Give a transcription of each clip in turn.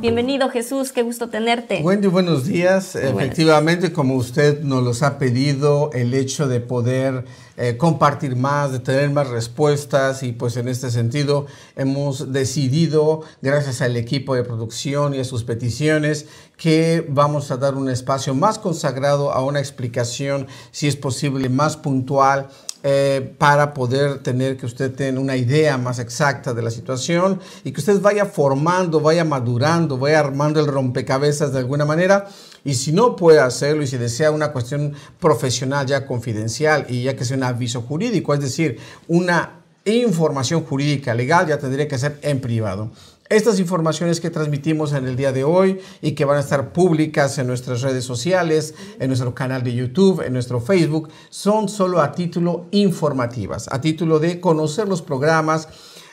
Bienvenido Jesús, qué gusto tenerte. Wendy, buenos días. Efectivamente, como usted nos los ha pedido, el hecho de poder eh, compartir más, de tener más respuestas y pues en este sentido hemos decidido, gracias al equipo de producción y a sus peticiones, que vamos a dar un espacio más consagrado a una explicación, si es posible, más puntual eh, para poder tener que usted tenga una idea más exacta de la situación y que usted vaya formando, vaya madurando, vaya armando el rompecabezas de alguna manera. Y si no puede hacerlo y si desea una cuestión profesional ya confidencial y ya que sea un aviso jurídico, es decir, una información jurídica legal ya tendría que ser en privado. Estas informaciones que transmitimos en el día de hoy y que van a estar públicas en nuestras redes sociales, en nuestro canal de YouTube, en nuestro Facebook, son solo a título informativas, a título de conocer los programas.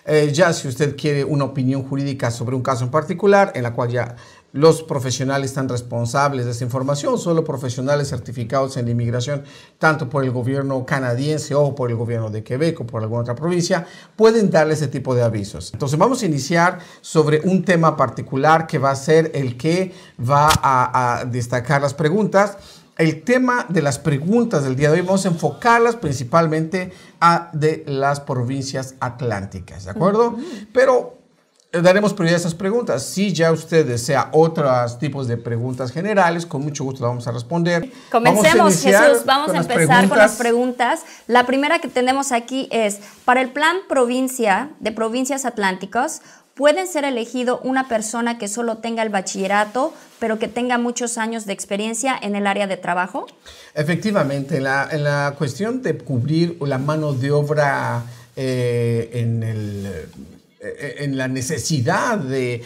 Eh, ya si usted quiere una opinión jurídica sobre un caso en particular, en la cual ya los profesionales están responsables de esa información, solo profesionales certificados en inmigración, tanto por el gobierno canadiense o por el gobierno de Quebec o por alguna otra provincia, pueden darle ese tipo de avisos. Entonces vamos a iniciar sobre un tema particular que va a ser el que va a, destacar las preguntas el tema de las preguntas del día de hoy vamos a enfocarlas principalmente a de las provincias atlánticas, ¿de acuerdo? Pero daremos prioridad a esas preguntas. Si ya usted desea otros tipos de preguntas generales, con mucho gusto la vamos a responder. Comencemos, Jesús. Vamos a empezar con las preguntas. La primera que tenemos aquí es, para el plan provincia de provincias atlánticos, ¿puede ser elegido una persona que solo tenga el bachillerato, pero que tenga muchos años de experiencia en el área de trabajo? Efectivamente, la, en la cuestión de cubrir la mano de obra eh, en el eh, en la necesidad de,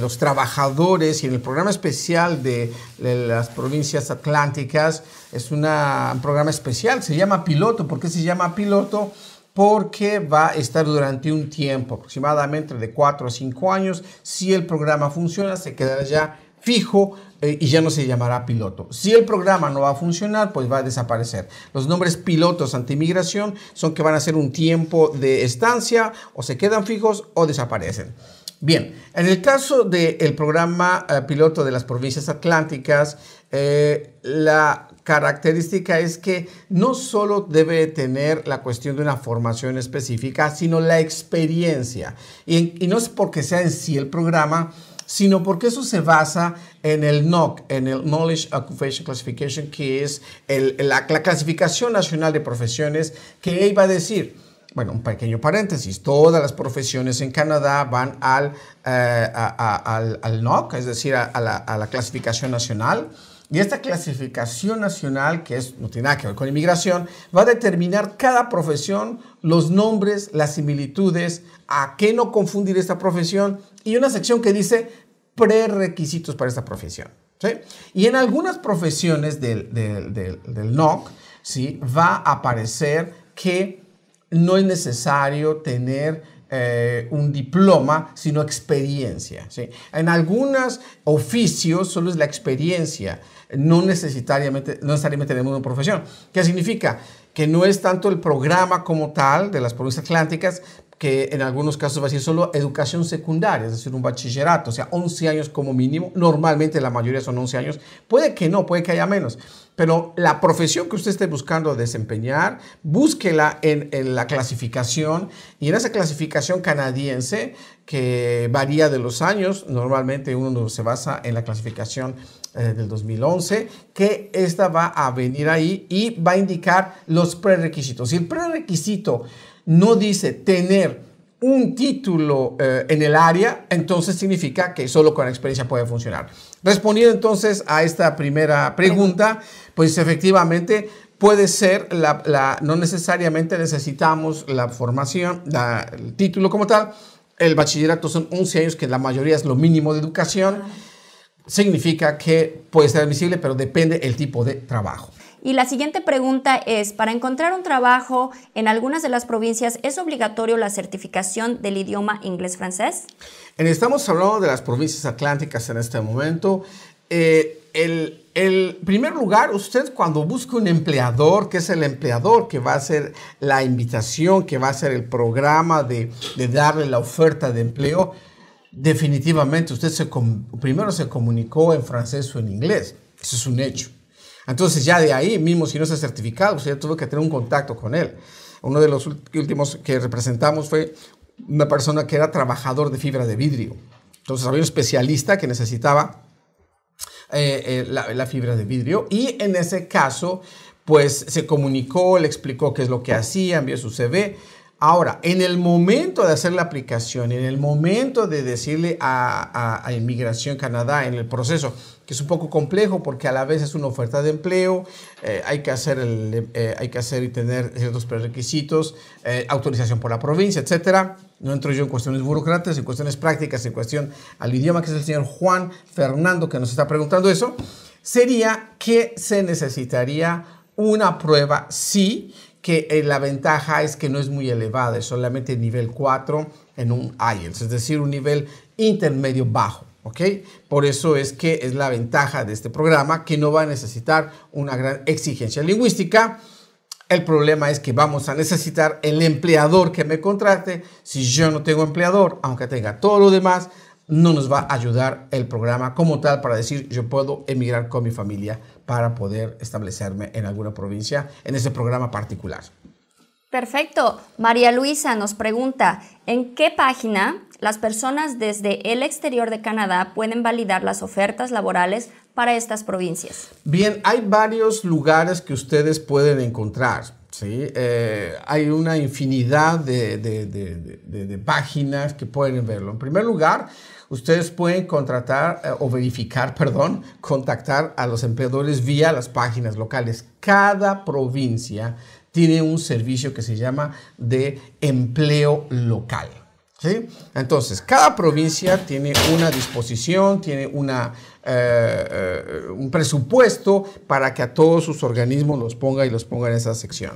los trabajadores y en el programa especial de, las provincias atlánticas. Es un programa especial, se llama piloto. ¿Por qué se llama piloto? Porque va a estar durante un tiempo, aproximadamente de 4 a 5 años. Si el programa funciona, se quedará ya fijo eh, y ya no se llamará piloto. Si el programa no va a funcionar, pues va a desaparecer. Los nombres pilotos anti antimigración son que van a ser un tiempo de estancia o se quedan fijos o desaparecen. Bien, en el caso del eh, programa eh, piloto de las provincias atlánticas, la característica es que no solo debe tener la cuestión de una formación específica, sino la experiencia. Y, y no es porque sea en sí el programa, sino porque eso se basa en el NOC, en el Knowledge Occupation Classification, que es la, clasificación nacional de profesiones, que iba a decir, bueno, un pequeño paréntesis, todas las profesiones en Canadá van al, eh, al, NOC, es decir, a la, clasificación nacional. Y esta clasificación nacional, que es, no tiene nada que ver con inmigración, va a determinar cada profesión, los nombres, las similitudes, a qué no confundir esta profesión. Y una sección que dice prerequisitos para esta profesión. ¿sí? Y en algunas profesiones del, NOC ¿sí? va a aparecer que no es necesario tener eh, un diploma, sino experiencia. ¿sí? En algunos oficios solo es la experiencia, no necesariamente, no necesariamente tenemos una profesión. ¿Qué significa? Que no es tanto el programa como tal de las provincias atlánticas, que en algunos casos va a ser solo educación secundaria, es decir, un bachillerato, o sea, 11 años como mínimo, normalmente la mayoría son 11 años, puede que no, puede que haya menos, pero la profesión que usted esté buscando desempeñar, búsquela en, en la clasificación y en esa clasificación canadiense que varía de los años, normalmente uno se basa en la clasificación eh, del 2011, que esta va a venir ahí y va a indicar los prerequisitos. Y el prerequisito no dice tener un título eh, en el área, entonces significa que solo con experiencia puede funcionar. Respondiendo entonces a esta primera pregunta, pues efectivamente puede ser, la, no necesariamente necesitamos la formación, la, el título como tal, el bachillerato son 11 años, que la mayoría es lo mínimo de educación, significa que puede ser admisible, pero depende el tipo de trabajo. Y la siguiente pregunta es, para encontrar un trabajo en algunas de las provincias, ¿es obligatorio la certificación del idioma inglés-francés? Eh, estamos hablando de las provincias atlánticas en este momento. Eh, el, primer lugar, usted cuando busca un empleador, que es el empleador que va a hacer la invitación, que va a hacer el programa de, darle la oferta de empleo, definitivamente usted se, primero se comunicó en francés o en inglés. Eso es un hecho. Entonces ya de ahí mismo, si no ha certificado, usted pues, ya tuvo que tener un contacto con él. Uno de los últimos que representamos fue una persona que era trabajador de fibra de vidrio. Entonces había un especialista que necesitaba eh, eh, la, fibra de vidrio y en ese caso, pues se comunicó, le explicó qué es lo que hacía, envió su CV Ahora, en el momento de hacer la aplicación, en el momento de decirle a, Inmigración Canadá, en el proceso, que es un poco complejo porque a la vez es una oferta de empleo, eh, hay, que hacer eh, hay que hacer y tener ciertos prerequisitos, eh, autorización por la provincia, etc. No entro yo en cuestiones burocráticas, en cuestiones prácticas, en cuestión al idioma, que es el señor Juan Fernando que nos está preguntando eso, sería que se necesitaría una prueba, sí, que eh, la ventaja es que no es muy elevada, es solamente nivel 4 en un IELTS, es decir, un nivel intermedio bajo. ¿ok? Por eso es que es la ventaja de este programa que no va a necesitar una gran exigencia lingüística. El problema es que vamos a necesitar el empleador que me contrate. Si yo no tengo empleador, aunque tenga todo lo demás, no nos va a ayudar el programa como tal para decir yo puedo emigrar con mi familia para poder establecerme en alguna provincia en ese programa particular. Perfecto. María Luisa nos pregunta, ¿en qué página las personas desde el exterior de Canadá pueden validar las ofertas laborales para estas provincias? Bien, hay varios lugares que ustedes pueden encontrar. ¿sí? Eh, hay una infinidad de, páginas que pueden verlo. En primer lugar, ustedes pueden contratar eh, o verificar, perdón, contactar a los empleadores vía las páginas locales. Cada provincia tiene un servicio que se llama de empleo local. ¿sí? Entonces, cada provincia tiene una disposición, tiene una, eh, eh, un presupuesto para que a todos sus organismos los ponga y los ponga en esa sección.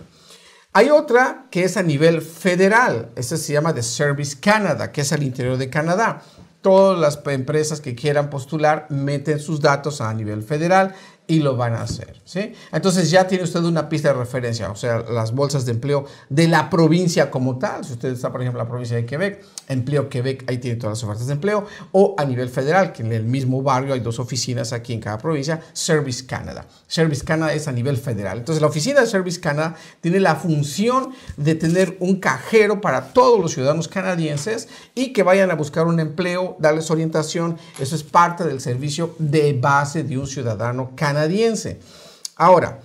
Hay otra que es a nivel federal, Esa se llama de Service Canada, que es al interior de Canadá todas las empresas que quieran postular meten sus datos a nivel federal y lo van a hacer. ¿sí? Entonces ya tiene usted una pista de referencia, o sea, las bolsas de empleo de la provincia como tal. Si usted está, por ejemplo, en la provincia de Quebec, Empleo Quebec, ahí tiene todas las ofertas de empleo. O a nivel federal, que en el mismo barrio hay dos oficinas aquí en cada provincia, Service Canada. Service Canada es a nivel federal. Entonces la oficina de Service Canada tiene la función de tener un cajero para todos los ciudadanos canadienses y que vayan a buscar un empleo, darles orientación. Eso es parte del servicio de base de un ciudadano canadiense canadiense. Ahora,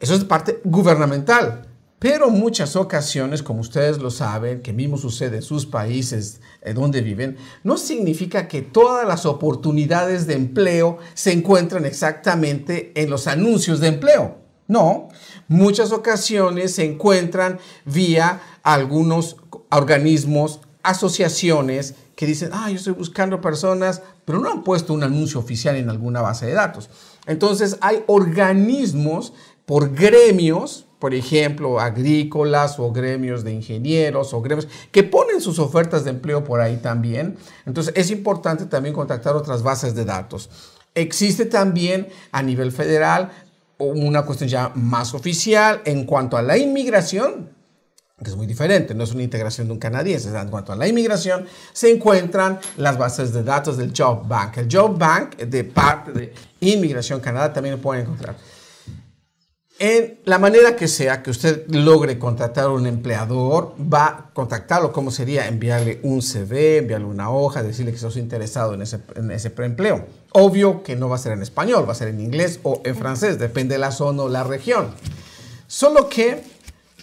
eso es parte gubernamental. Pero muchas ocasiones, como ustedes lo saben, que mismo sucede en sus países eh, donde viven, no significa que todas las oportunidades de empleo se encuentran exactamente en los anuncios de empleo. No, muchas ocasiones se encuentran vía algunos organismos, asociaciones que dicen, ah, yo estoy buscando personas, pero no han puesto un anuncio oficial en alguna base de datos. Entonces hay organismos por gremios, por ejemplo, agrícolas o gremios de ingenieros o gremios que ponen sus ofertas de empleo por ahí también. Entonces es importante también contactar otras bases de datos. Existe también a nivel federal una cuestión ya más oficial en cuanto a la inmigración, que es muy diferente, no es una integración de un canadiense. En cuanto a la inmigración, se encuentran las bases de datos del Job Bank. El Job Bank eh, de parte de Inmigración Canadá también lo pueden encontrar. En la manera que sea que usted logre contratar a un empleador, va a contactarlo. como sería? Enviarle un CV, enviarle una hoja, decirle que sos interesado en ese, en ese preempleo. Obvio que no va a ser en español, va a ser en inglés o en francés, depende de la zona o la región. Solo que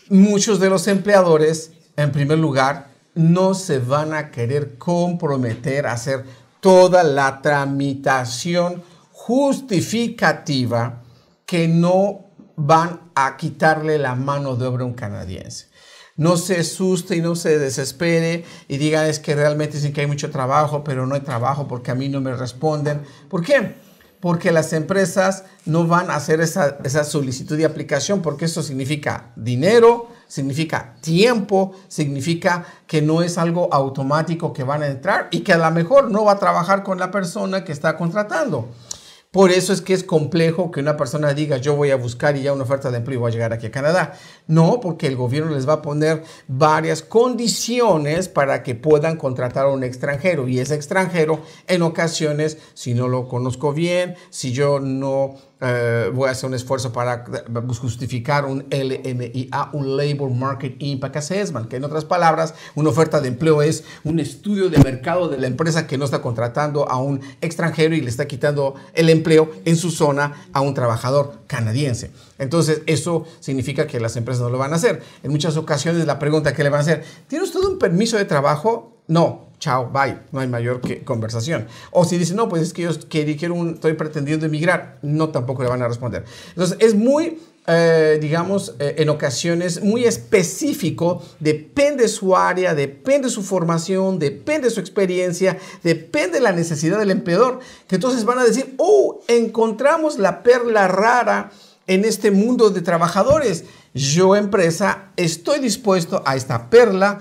muchos de los empleadores, en primer lugar, no se van a querer comprometer a hacer toda la tramitación justificativa que no van a quitarle la mano de obra a un canadiense. No se asuste y no se desespere y diga es que realmente dicen que hay mucho trabajo, pero no hay trabajo porque a mí no me responden. ¿Por qué? porque las empresas no van a hacer esa, solicitud de aplicación porque eso significa dinero, significa tiempo, significa que no es algo automático que van a entrar y que a lo mejor no va a trabajar con la persona que está contratando. Por eso es que es complejo que una persona diga yo voy a buscar y ya una oferta de empleo y voy a llegar aquí a Canadá. No, porque el gobierno les va a poner varias condiciones para que puedan contratar a un extranjero. Y ese extranjero en ocasiones, si no lo conozco bien, si yo no eh, voy a hacer un esfuerzo para justificar un LMIA, un Labor Market Impact Assessment, que en otras palabras, una oferta de empleo es un estudio de mercado de la empresa que no está contratando a un extranjero y le está quitando el empleo en su zona a un trabajador canadiense. Entonces, eso significa que las empresas no lo van a hacer. En muchas ocasiones la pregunta que le van a hacer, ¿tiene usted un permiso de trabajo? No, chao, bye, no hay mayor que conversación. O si dice, no, pues es que yo estoy pretendiendo emigrar, no tampoco le van a responder. Entonces, es muy, eh, digamos, eh, en ocasiones muy específico, depende su área, depende su formación, depende su experiencia, depende la necesidad del empleador, que entonces van a decir, oh, encontramos la perla rara en este mundo de trabajadores. Yo, empresa, estoy dispuesto a esta perla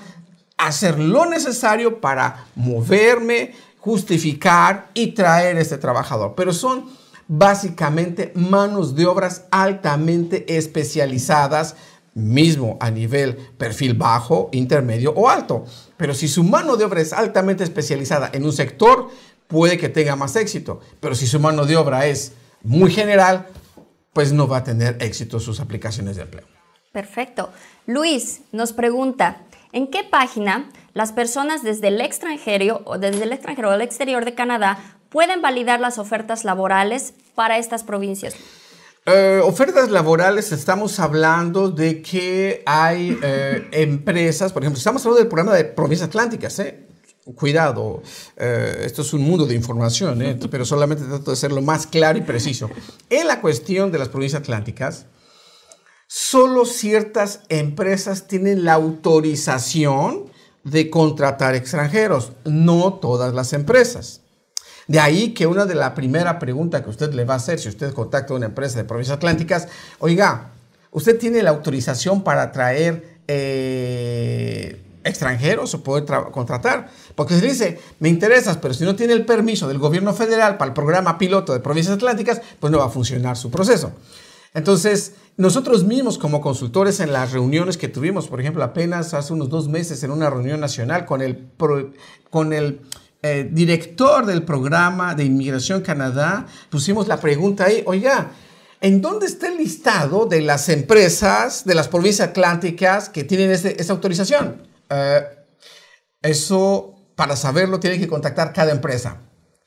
hacer lo necesario para moverme, justificar y traer este trabajador. Pero son básicamente manos de obras altamente especializadas, mismo a nivel perfil bajo, intermedio o alto. Pero si su mano de obra es altamente especializada en un sector, puede que tenga más éxito. Pero si su mano de obra es muy general, pues no va a tener éxito sus aplicaciones de empleo. Perfecto. Luis nos pregunta, en qué página las personas desde el extranjero o desde el extranjero o el exterior de Canadá pueden validar las ofertas laborales para estas provincias. Eh, ofertas laborales, estamos hablando de que hay eh, empresas, por ejemplo, estamos hablando del programa de provincias atlánticas, ¿eh? Cuidado, eh, esto es un mundo de información, pero solamente trato de ser lo más claro y preciso. En la cuestión de las provincias atlánticas, solo ciertas empresas tienen la autorización de contratar extranjeros, no todas las empresas. De ahí que una de las primeras preguntas que usted le va a hacer si usted contacta una empresa de provincias atlánticas, oiga, ¿usted tiene la autorización para traer eh, extranjeros o poder contratar? Porque se dice, me interesas, pero si no tiene el permiso del gobierno federal para el programa piloto de provincias atlánticas, pues no va a funcionar su proceso. Entonces, nosotros mismos como consultores en las reuniones que tuvimos, por ejemplo, apenas hace unos dos meses en una reunión nacional con el, con el eh, director del programa de Inmigración Canadá, pusimos la pregunta ahí, oiga, ¿En dónde está el listado de las empresas de las provincias atlánticas que tienen esa este, autorización? Eh, eso, para saberlo, tiene que contactar cada empresa.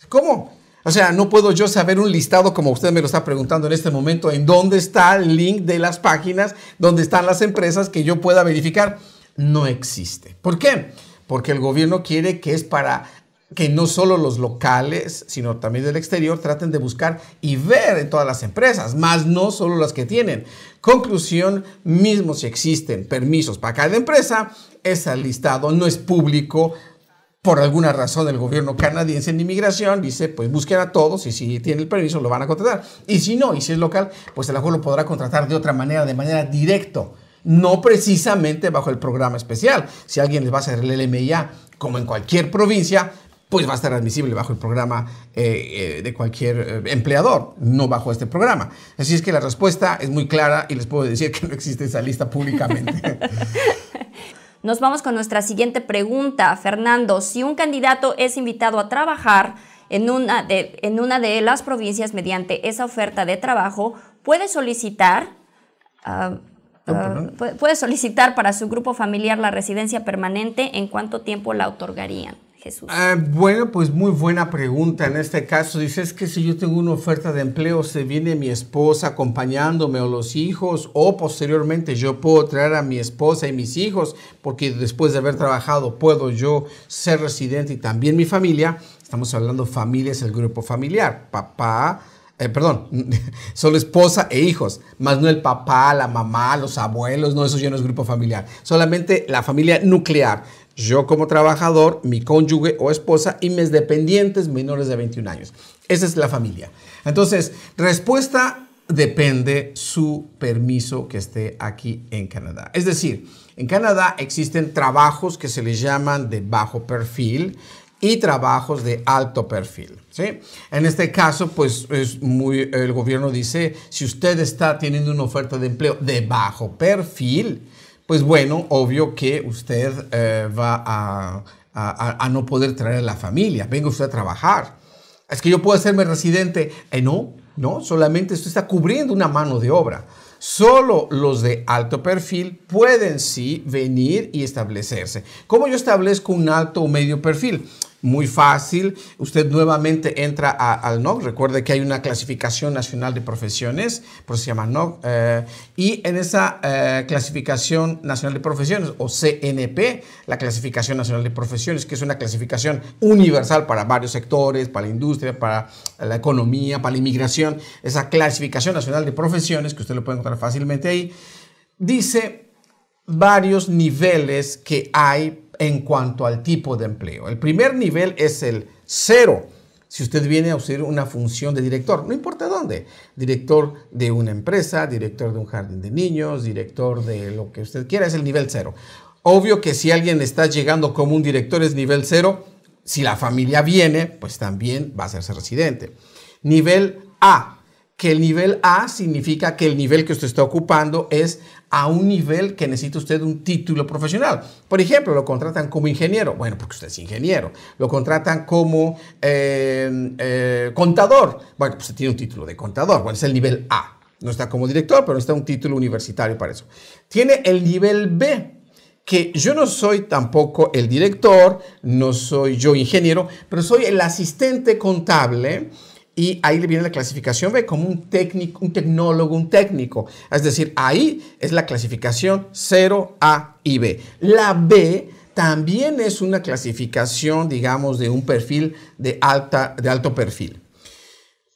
¿Cómo? O sea, no puedo yo saber un listado como usted me lo está preguntando en este momento, en dónde está el link de las páginas, dónde están las empresas que yo pueda verificar. No existe. ¿Por qué? Porque el gobierno quiere que es para que no solo los locales, sino también del exterior traten de buscar y ver en todas las empresas, más no solo las que tienen. Conclusión, mismo si existen permisos para cada empresa, ese listado no es público por alguna razón el gobierno canadiense en inmigración dice, pues busquen a todos y si tiene el permiso lo van a contratar. Y si no, y si es local, pues el ajo lo podrá contratar de otra manera, de manera directa, no precisamente bajo el programa especial. Si alguien les va a hacer el LMIA, como en cualquier provincia, pues va a estar admisible bajo el programa eh, eh, de cualquier eh, empleador, no bajo este programa. Así es que la respuesta es muy clara y les puedo decir que no existe esa lista públicamente. Nos vamos con nuestra siguiente pregunta, Fernando. Si un candidato es invitado a trabajar en una de, en una de las provincias mediante esa oferta de trabajo, puede solicitar... Ah, pues ah, puede solicitar para su grupo familiar la residencia permanente, ¿en cuánto tiempo la otorgarían? Ah, bueno, pues muy buena pregunta. En este caso, dices que si yo tengo una oferta de empleo, se viene mi esposa acompañándome o los hijos, o posteriormente yo puedo traer a mi esposa y mis hijos, porque después de haber trabajado puedo yo ser residente y también mi familia. Estamos hablando familias, el grupo familiar, papá, eh, perdón, solo esposa e hijos, más no el papá, la mamá, los abuelos, no, eso ya no es grupo familiar, solamente la familia nuclear yo como trabajador, mi cónyuge o esposa y mis dependientes menores de 21 años. Esa es la familia. Entonces, respuesta depende su permiso que esté aquí en Canadá. Es decir, en Canadá existen trabajos que se les llaman de bajo perfil y trabajos de alto perfil. En este caso, pues es muy, el gobierno dice, si usted está teniendo una oferta de empleo de bajo perfil, pues bueno, obvio que usted eh, va a, no poder traer a la familia. Venga usted a trabajar. Es que yo puedo hacerme residente. Eh, no, no, solamente usted está cubriendo una mano de obra. Solo los de alto perfil pueden sí venir y establecerse. ¿Cómo yo establezco un alto o medio perfil? muy fácil. Usted nuevamente entra al NOC. Recuerde que hay una clasificación nacional de profesiones, por eso se llama NOC. Eh, y en esa eh, clasificación nacional de profesiones, o CNP, la clasificación nacional de profesiones, que es una clasificación universal para varios sectores, para la industria, para la economía, para la inmigración, esa clasificación nacional de profesiones, que usted lo puede encontrar fácilmente ahí, dice varios niveles que hay en cuanto al tipo de empleo. El primer nivel es el cero. Si usted viene a usar una función de director, no importa dónde, director de una empresa, director de un jardín de niños, director de lo que usted quiera, es el nivel cero. Obvio que si alguien está llegando como un director es nivel cero, si la familia viene, pues también va a hacerse residente. Nivel A, que el nivel A significa que el nivel que usted está ocupando es a un nivel que necesita usted un título profesional. Por ejemplo, lo contratan como ingeniero, bueno, porque usted es ingeniero. Lo contratan como em, eh, contador, bueno, pues tiene un título de contador, bueno, es el nivel A. No está como director, pero está un título universitario para eso. Tiene el nivel B, que yo no soy tampoco el director, no soy yo ingeniero, pero soy el asistente contable y ahí viene la clasificación B como un técnico, un tecnólogo, un técnico. Es decir, ahí es la clasificación 0, A y B. La B también es una clasificación, digamos, de un perfil de, alta, de alto perfil.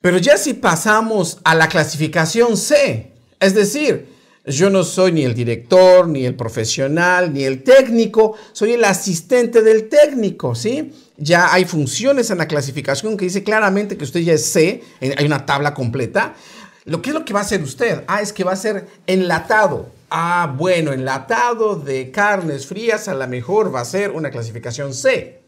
Pero ya si pasamos a la clasificación C, es decir, yo no soy ni el director, ni el profesional, ni el técnico, soy el asistente del técnico, ¿sí? Ya hay funciones en la clasificación que dice claramente que usted ya es C, hay una tabla completa. Lo que es lo que va a hacer usted? Ah, es que va a ser enlatado. Ah, bueno, enlatado de carnes frías a lo mejor va a ser una clasificación C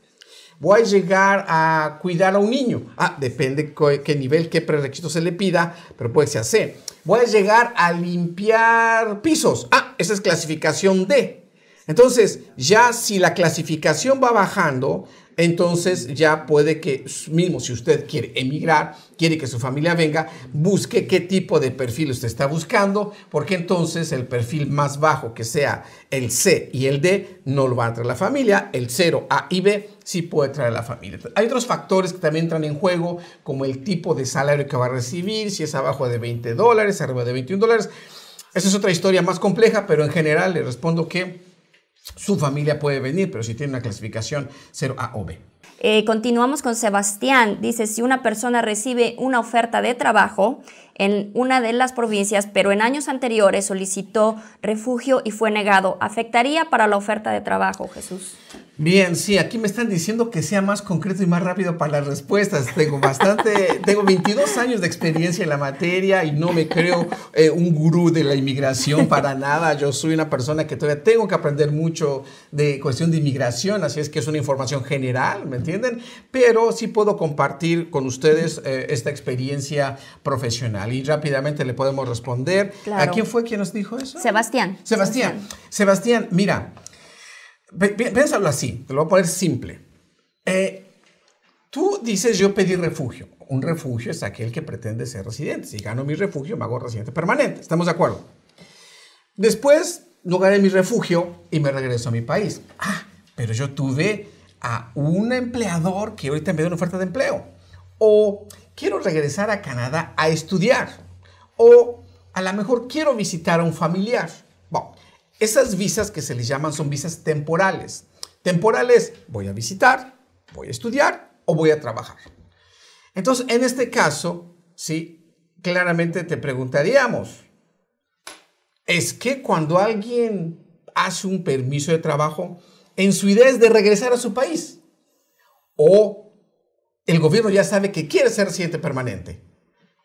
voy a llegar a cuidar a un niño. Ah, depende qué nivel, qué prerequisito se le pida, pero puede ser C. Voy a llegar a limpiar pisos. Ah, esa es clasificación D. Entonces, ya si la clasificación va bajando, entonces ya puede que mismo si usted quiere emigrar, quiere que su familia venga, busque qué tipo de perfil usted está buscando, porque entonces el perfil más bajo que sea el C y el D no lo va a traer la familia, el 0, A y B sí puede traer la familia. Hay otros factores que también entran en juego, como el tipo de salario que va a recibir, si es abajo de 20 dólares, arriba de 21 dólares. Esa es otra historia más compleja, pero en general le respondo que su familia puede venir, pero si tiene una clasificación 0A o B. Eh, continuamos con Sebastián. Dice, si una persona recibe una oferta de trabajo, en una de las provincias, pero en años anteriores solicitó refugio y fue negado. ¿Afectaría para la oferta de trabajo, Jesús? Bien, sí, aquí me están diciendo que sea más concreto y más rápido para las respuestas. Tengo bastante, tengo 22 años de experiencia en la materia y no me creo eh, un gurú de la inmigración para nada. Yo soy una persona que todavía tengo que aprender mucho de cuestión de inmigración, así es que es una información general, ¿me entienden? Pero sí puedo compartir con ustedes eh, esta experiencia profesional. Y rápidamente le podemos responder. ¿A quién fue quien nos dijo eso? Sebastián. Sebastián. Sebastián, mira, piénsalo así, te lo voy a poner simple. Eh, tú dices yo pedí refugio. Un refugio es aquel que pretende ser residente. Si gano mi refugio, me hago residente permanente. ¿Estamos de acuerdo? Después no gané mi refugio y me regreso a mi país. Ah, pero yo tuve a un empleador que ahorita me dio una oferta de empleo. O quiero regresar a Canadá a estudiar o a lo mejor quiero visitar a un familiar. Bueno, esas visas que se les llaman son visas temporales. Temporales, voy a visitar, voy a estudiar o voy a trabajar. Entonces, en este caso, sí, claramente te preguntaríamos, es que cuando alguien hace un permiso de trabajo, en su idea es de regresar a su país o el gobierno ya sabe que quiere ser residente permanente.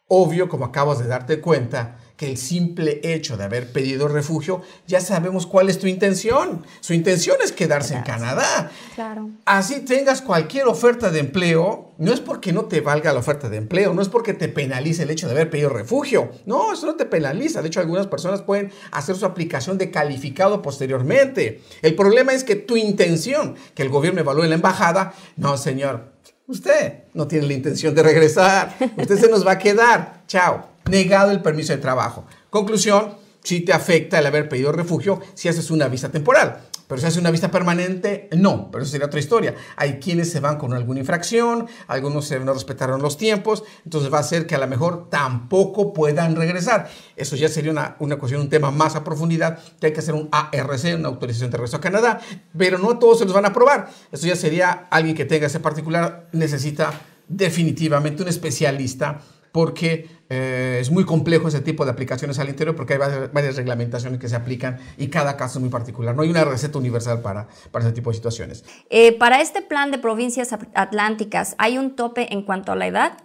Obvio, como acabas de darte cuenta, que el simple hecho de haber pedido refugio, ya sabemos cuál es tu intención. Su intención es quedarse en Canadá. Claro. Así tengas cualquier oferta de empleo, no es porque no te valga la oferta de empleo, no es porque te penalice el hecho de haber pedido refugio. No, eso no te penaliza. De hecho, algunas personas pueden hacer su aplicación de calificado posteriormente. El problema es que tu intención, que el gobierno evalúe en la embajada, no, señor, Usted no tiene la intención de regresar. Usted se nos va a quedar. Chao. Negado el permiso de trabajo. Conclusión, si te afecta el haber pedido refugio si haces una visa temporal. Pero si hace una vista permanente, no, pero eso sería otra historia. Hay quienes se van con alguna infracción, algunos no respetaron los tiempos, entonces va a ser que a lo mejor tampoco puedan regresar. Eso ya sería una, cuestión, un tema más a profundidad, que hay que hacer un ARC, una autorización de regreso a Canadá, pero no a todos se los van a aprobar. Eso ya sería alguien que tenga ese particular, necesita definitivamente un especialista porque eh, es muy complejo ese tipo de aplicaciones al interior porque hay varias, reglamentaciones que se aplican y cada caso es muy particular. No hay una receta universal para, ese tipo de situaciones. Eh, para este plan de provincias atlánticas, ¿hay un tope en cuanto a la edad?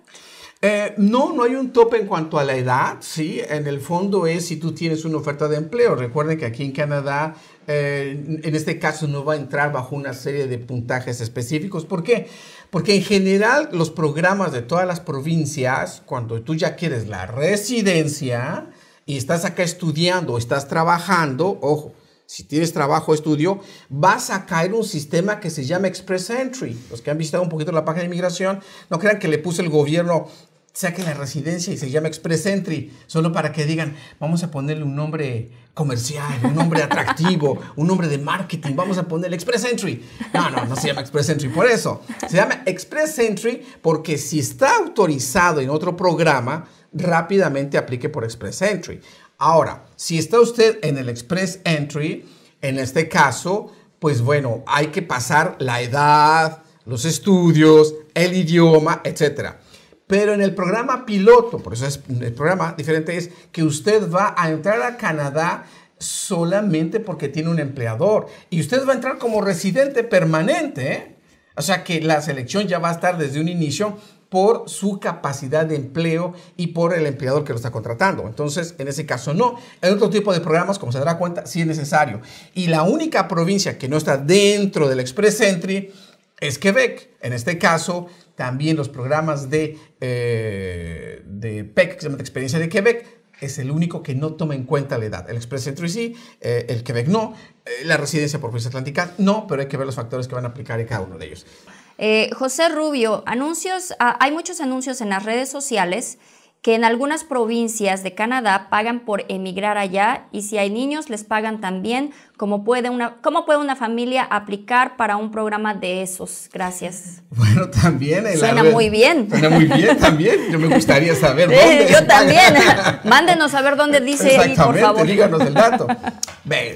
Eh, no, no hay un tope en cuanto a la edad, ¿sí? En el fondo es si tú tienes una oferta de empleo. Recuerden que aquí en Canadá, eh, en este caso, no va a entrar bajo una serie de puntajes específicos. ¿Por qué? Porque en general los programas de todas las provincias, cuando tú ya quieres la residencia y estás acá estudiando o estás trabajando, ojo, si tienes trabajo o estudio, vas a caer un sistema que se llama Express Entry. Los que han visitado un poquito la página de inmigración, no crean que le puse el gobierno saquen la residencia y se llama Express Entry, solo para que digan, vamos a ponerle un nombre comercial, un nombre atractivo, un nombre de marketing, vamos a ponerle Express Entry. No, no, no se llama Express Entry por eso. Se llama Express Entry porque si está autorizado en otro programa, rápidamente aplique por Express Entry. Ahora, si está usted en el Express Entry, en este caso, pues bueno, hay que pasar la edad, los estudios, el idioma, etcétera. Pero en el programa piloto, por eso es el programa diferente, es que usted va a entrar a Canadá solamente porque tiene un empleador. Y usted va a entrar como residente permanente. ¿eh? O sea que la selección ya va a estar desde un inicio por su capacidad de empleo y por el empleador que lo está contratando. Entonces, en ese caso no. En otro tipo de programas, como se dará cuenta, sí es necesario. Y la única provincia que no está dentro del Express Entry es Quebec. En este caso, también los programas de, eh, de PEC, que se llama Experiencia de Quebec, es el único que no toma en cuenta la edad. El Express Entry sí, eh, el Quebec no, eh, la residencia por Provincia Atlántica no, pero hay que ver los factores que van a aplicar en cada uno de ellos. José Rubio, anuncios, ah, hay muchos anuncios en las redes sociales que en algunas provincias de Canadá pagan por emigrar allá y si hay niños les pagan también. ¿Cómo puede una, cómo puede una familia aplicar para un programa de esos? Gracias. Bueno, también. suena muy bien. Suena muy bien también. Yo me gustaría saber dónde. Yo también. Mándenos a ver dónde dice por favor. díganos el dato.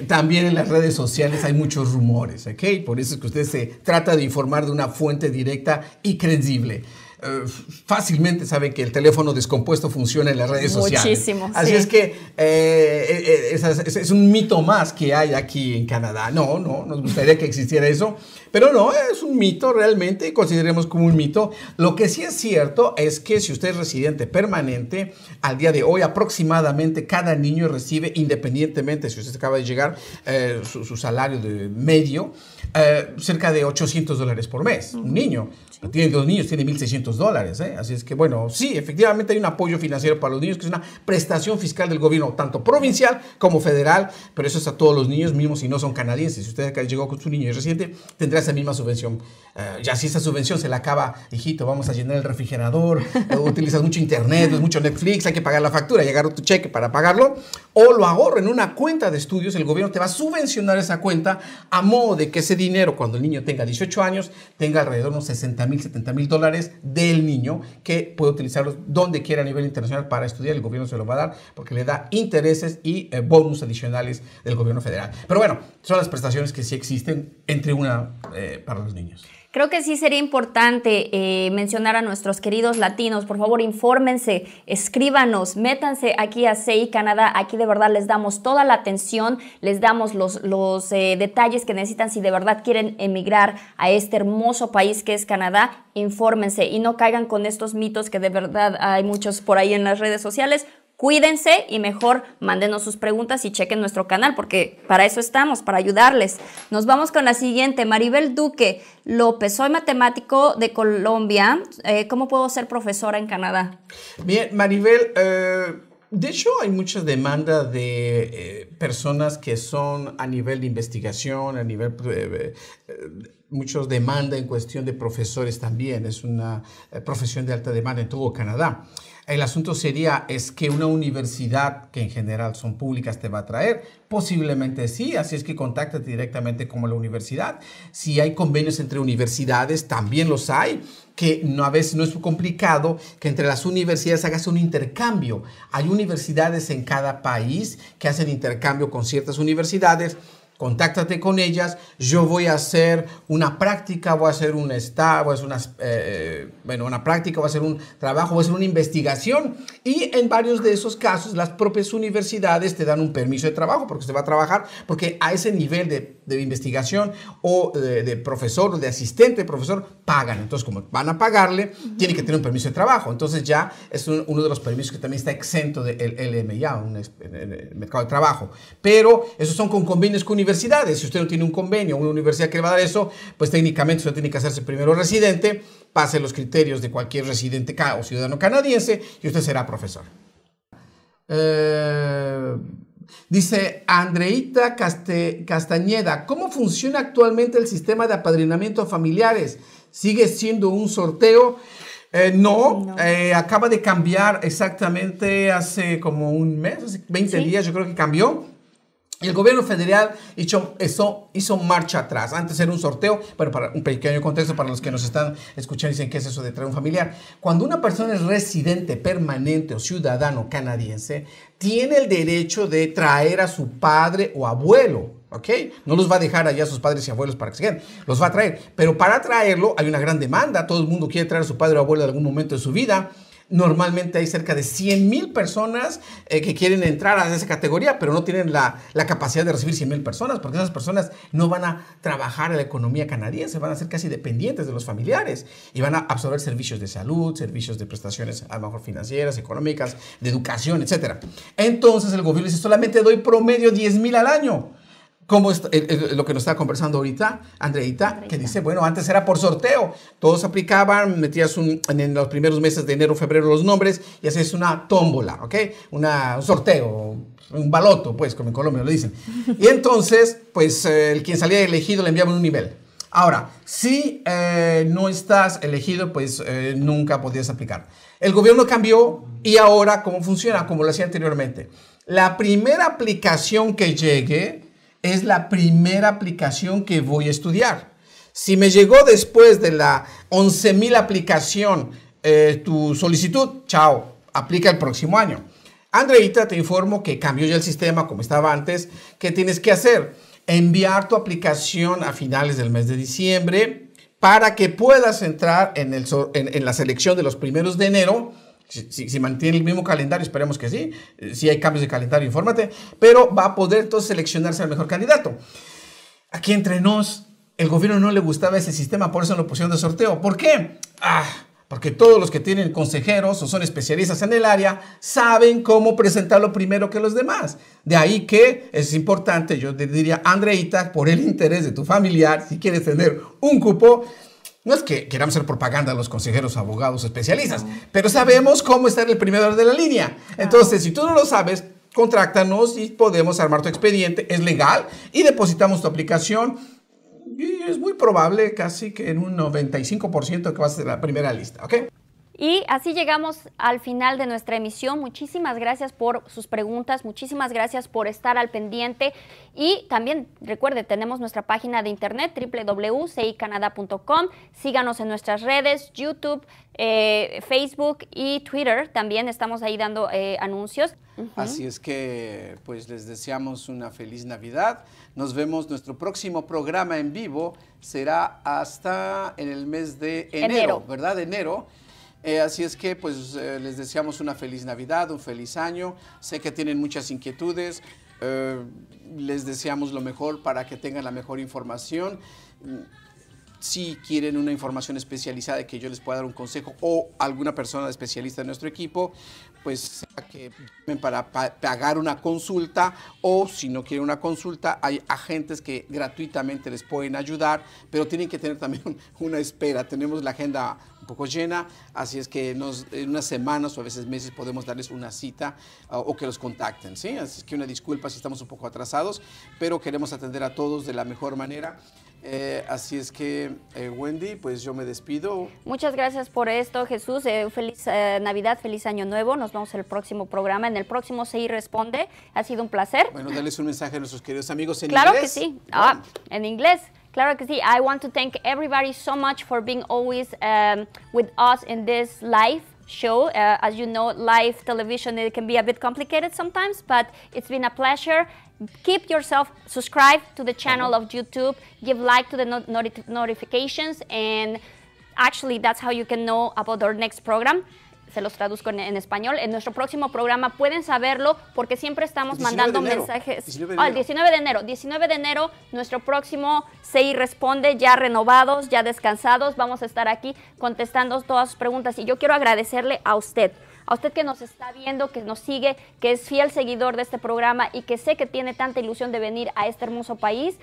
También en las redes sociales hay muchos rumores, ¿ok? Por eso es que usted se trata de informar de una fuente directa y creíble. Eh, fácilmente saben que el teléfono descompuesto funciona en las redes sociales. Muchísimo. Así es que eh, eh, es, un mito más que hay aquí en Canadá. No, no, nos gustaría que existiera eso, pero no, es un mito realmente, consideremos como un mito. Lo que sí es cierto es que si usted es residente permanente, al día de hoy aproximadamente cada niño recibe, independientemente si usted acaba de llegar, su, su, salario de medio. Eh, cerca de 800 dólares por mes. Un niño. Tiene dos niños, tiene 1.600 dólares. ¿eh? Así es que, bueno, sí, efectivamente hay un apoyo financiero para los niños, que es una prestación fiscal del gobierno, tanto provincial como federal, pero eso es a todos los niños, mismos si no son canadienses. Si usted acá llegó con su niño y reciente, tendrá esa misma subvención. Eh, ya si esa subvención se la acaba, hijito, vamos a llenar el refrigerador, utilizas mucho internet, mucho Netflix, hay que pagar la factura, llegar tu cheque para pagarlo, o lo ahorro en una cuenta de estudios, el gobierno te va a subvencionar esa cuenta a modo de que ese dinero dinero cuando el niño tenga 18 años, tenga alrededor de unos 60 mil, 70 mil dólares del niño que puede utilizarlos donde quiera a nivel internacional para estudiar. El gobierno se lo va a dar porque le da intereses y eh, bonus adicionales del gobierno federal. Pero bueno, son las prestaciones que sí existen entre una eh, para los niños. Creo que sí sería importante eh, mencionar a nuestros queridos latinos. Por favor, infórmense, escríbanos, métanse aquí a CI Canadá. Aquí de verdad les damos toda la atención, les damos los, los eh, detalles que necesitan si de verdad quieren emigrar a este hermoso país que es Canadá. Infórmense y no caigan con estos mitos que de verdad hay muchos por ahí en las redes sociales. Cuídense y mejor mándenos sus preguntas y chequen nuestro canal porque para eso estamos, para ayudarles. Nos vamos con la siguiente. Maribel Duque López, soy matemático de Colombia. Eh, ¿Cómo puedo ser profesora en Canadá? Bien, Maribel, eh, de hecho hay mucha demanda de eh, personas que son a nivel de investigación, a nivel muchos demanda en cuestión de profesores también, es una eh, profesión de alta demanda en todo Canadá. El asunto sería, ¿es que una universidad, que en general son públicas, te va a traer? Posiblemente sí, así es que contacta directamente con la universidad. Si hay convenios entre universidades, también los hay, que no, a veces no es complicado que entre las universidades hagas un intercambio. Hay universidades en cada país que hacen intercambio con ciertas universidades contáctate con ellas, yo voy a hacer una práctica, voy a hacer un está, voy a hacer una, eh, eh, bueno, una práctica, voy a hacer un trabajo, voy a hacer una investigación y en varios de esos casos las propias universidades te dan un permiso de trabajo porque se va a trabajar, porque a ese nivel de, investigación o de, profesor o de asistente de profesor pagan, entonces como van a pagarle, tiene que tener un permiso de trabajo, entonces ya es uno de los permisos que también está exento del LM LMIA, el, mercado de trabajo, pero esos son con convenios con universidades. Si usted no tiene un convenio, una universidad que le va a dar eso, pues técnicamente usted tiene que hacerse primero residente, pase los criterios de cualquier residente o ciudadano canadiense y usted será profesor. Eh, dice Andreita Castañeda, ¿cómo funciona actualmente el sistema de apadrinamiento a familiares? ¿Sigue siendo un sorteo? Eh, no, eh, acaba de cambiar exactamente hace como un mes, hace 20 días yo creo que cambió. El gobierno federal hizo, hizo, marcha atrás. Antes era un sorteo, pero para un pequeño contexto para los que nos están escuchando dicen qué es eso de traer un familiar. Cuando una persona es residente permanente o ciudadano canadiense, tiene el derecho de traer a su padre o abuelo. ¿Ok? No los va a dejar allá a sus padres y abuelos para que se queden. Los va a traer. Pero para traerlo hay una gran demanda. Todo el mundo quiere traer a su padre o abuelo en algún momento de su vida. Normalmente hay cerca de 100 mil personas eh, que quieren entrar a esa categoría, pero no tienen la, la capacidad de recibir 100 mil personas, porque esas personas no van a trabajar en la economía canadiense, van a ser casi dependientes de los familiares y van a absorber servicios de salud, servicios de prestaciones a lo mejor financieras, económicas, de educación, etc. Entonces el gobierno dice, solamente doy promedio 10 mil al año como eh, eh, lo que nos está conversando ahorita Andreita, que dice, bueno, antes era por sorteo, todos aplicaban, metías en los primeros meses de enero, febrero los nombres y hacías una tómbola, ¿ok? Una, un sorteo, un baloto, pues, como en Colombia lo dicen. Y entonces, pues, eh, el quien salía elegido le enviaban un nivel. Ahora, si no estás elegido, pues nunca podías aplicar. El gobierno cambió y ahora, ¿cómo funciona? Como lo hacía anteriormente. La primera aplicación que llegue, es la primera aplicación que voy a estudiar. Si me llegó después de la 11.000 aplicación eh, tu solicitud, chao, aplica el próximo año. Andreita, te informo que cambió ya el sistema como estaba antes. ¿Qué tienes que hacer? Enviar tu aplicación a finales del mes de diciembre para que puedas entrar en, en la selección de los primeros de enero si, mantiene el mismo calendario, esperemos que sí. Eh, si hay cambios de calendario, infórmate. Pero va a poder entonces seleccionarse al mejor candidato. Aquí entre nos, el gobierno no le gustaba ese sistema, por eso lo pusieron de sorteo. ¿Por qué? Ah, porque todos los que tienen consejeros o son especialistas en el área saben cómo presentarlo primero que los demás. De ahí que es importante, yo te diría, Andreita, por el interés de tu familiar, si quieres tener un cupo, no es que queramos hacer propaganda los consejeros, abogados, especialistas, pero sabemos cómo estar el primero de la línea. Entonces, si tú no lo sabes, contráctanos y podemos armar tu expediente. Es legal y depositamos tu aplicación. Y es muy probable, casi que en un 95% que vas a ser la primera lista, ¿ok? Y así llegamos al final de nuestra emisión. Muchísimas gracias por sus preguntas, muchísimas gracias por estar al pendiente y también recuerde, tenemos nuestra página de internet www.cicanada.com. Síganos en nuestras redes, YouTube, eh, Facebook y Twitter. También estamos ahí dando eh, anuncios. Así es que pues les deseamos una feliz Navidad. Nos vemos nuestro próximo programa en vivo será hasta en el mes de enero. ¿verdad? Enero eh, así es que pues eh, les deseamos una feliz Navidad, un feliz año. Sé que tienen muchas inquietudes. Eh, les deseamos lo mejor para que tengan la mejor información. Si quieren una información especializada que yo les pueda dar un consejo o alguna persona especialista de nuestro equipo, pues que para pagar una consulta o si no quieren una consulta hay agentes que gratuitamente les pueden ayudar, pero tienen que tener también una espera. Tenemos la agenda un poco llena, así es que en unas semanas o a veces meses podemos darles una cita ah, o que los contacten, ¿sí? Así es que una disculpa si estamos un poco atrasados, pero queremos atender a todos de la mejor manera. Eh, así es que, eh, Wendy, pues yo me despido. Muchas gracias por esto, Jesús. Eh, feliz Navidad, feliz Año Nuevo. Nos vemos en el próximo programa. En el próximo CI Responde. Ha sido un placer. Bueno, dales un mensaje a nuestros queridos amigos en inglés. Claro que sí. Ah, en inglés. Claro que sí. I want to thank everybody so much for being always um, with us in this life show. Uh, as you know, live television can be a bit complicated sometimes, but it's been a pleasure keep yourself subscribed to the channel of YouTube, give like to the notifications, and actually that's how you can know about our next program. Se los traduzco en, español. En nuestro próximo programa pueden saberlo porque siempre estamos mandando mensajes. Al 19 de enero. 19 de enero, nuestro próximo CI Responde, ya renovados, ya descansados. Vamos a estar aquí contestando todas sus preguntas. Y yo quiero agradecerle a usted a usted que nos está viendo, que nos sigue, que es fiel seguidor de este programa y que sé que tiene tanta ilusión de venir a este hermoso país,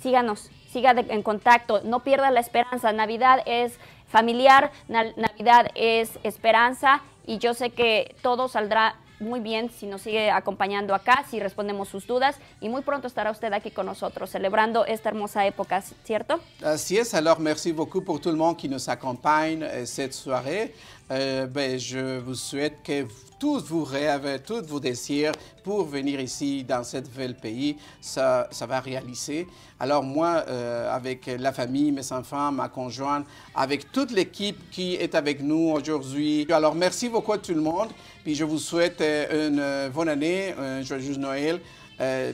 síganos, siga en contacto, no pierda la esperanza. Navidad es familiar, Navidad es esperanza y yo sé que todo saldrá muy bien si nos sigue acompañando acá, si respondemos sus dudas y muy pronto estará usted aquí con nosotros celebrando esta hermosa época, ¿cierto? Así es, alors merci beaucoup pour tout le monde qui nous accompagne eh, cette soirée. Euh, ben, je vous souhaite que tous vos rêves, tous vos désirs pour venir ici dans ce belle pays, ça, ça va réaliser. Alors moi, euh, avec la famille, mes enfants, ma conjointe, avec toute l'équipe qui est avec nous aujourd'hui. Alors merci beaucoup à tout le monde. Puis je vous souhaite euh, une bonne année, un joyeux Noël.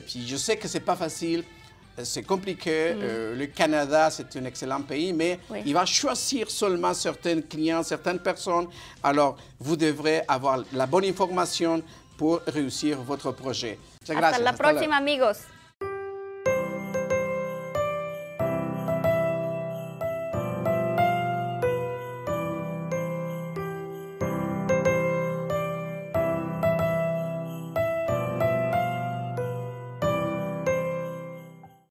puis je sais que c'est pas facile c'est compliqué. Mm. Euh, le Canada, c'est un excellent pays, mais il va choisir seulement certains clients, certaines personnes. Alors, vous devrez avoir la bonne information pour réussir votre projet. À la prochaine, amigos.